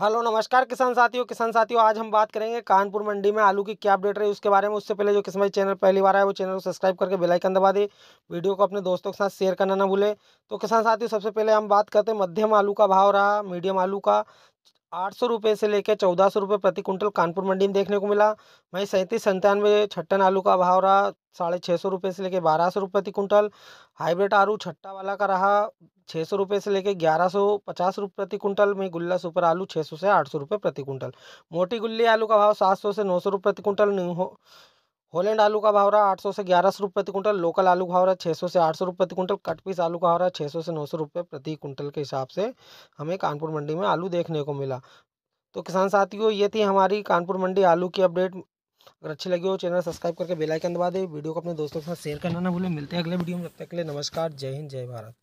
hello नमस्कार किसान साथियों किसान साथियों आज हम बात करेंगे कानपुर मंडी में आलू की क्या अपडेट रही उसके बारे में उससे पहले जो किसान भाई चैनल पहली बार आया वो चैनल को सब्सक्राइब करके बेल आइकन दबा दे वीडियो को अपने दोस्तों के साथ शेयर करना ना भूले तो किसान साथियों सबसे पहले हम बात करते हैं मध्यम आलू का भाव रहा मीडियम आलू का आठ सौ रुपये से लेकर चौदह सौ रुपये प्रति क्विंटल कानपुर मंडी में देखने को मिला वहीं सैंतीस संतानवे छट्टन आलू का भाव रहा साढ़े छः सौ रुपये से लेकर बारह सौ रुपये प्रति क्विंटल हाइब्रिड आलू छट्टा वाला का रहा छः सौ रुपये से लेकर ग्यारह सौ पचास रुपये प्रति कुंटल में गुल्ला सुपर आलू छः सौ से आठ सौ रुपये प्रति कुंटल मोटी गुल्ली आलू का भाव सात सौ से नौ सौ रुपये प्रति कुंटल न्यू हो होलैंड आलू का भाव रहा आठ सौ से ग्यारह सौ रुपये प्रति कुंटल लोकल आलू का भाव रहा छः सौ से आठ सौ रुपये प्रति कुंटल कट पीस आलू का भाव रहा छः सौ से नौ सौ रुपये प्रति कुंटल के हिसाब से हमें कानपुर मंडी में आलू देखने को मिला तो किसान साथियों ये थी हमारी कानपुर मंडी आलू की अपडेट अगर अच्छी लगी हो चैनल सब्सक्राइब करके बेल आइकन दबा दे वीडियो को अपने दोस्तों के साथ शेयर करना ना भूलें मिलते हैं अगले वीडियो में तब तक के लिए नमस्कार जय हिंद जय भारत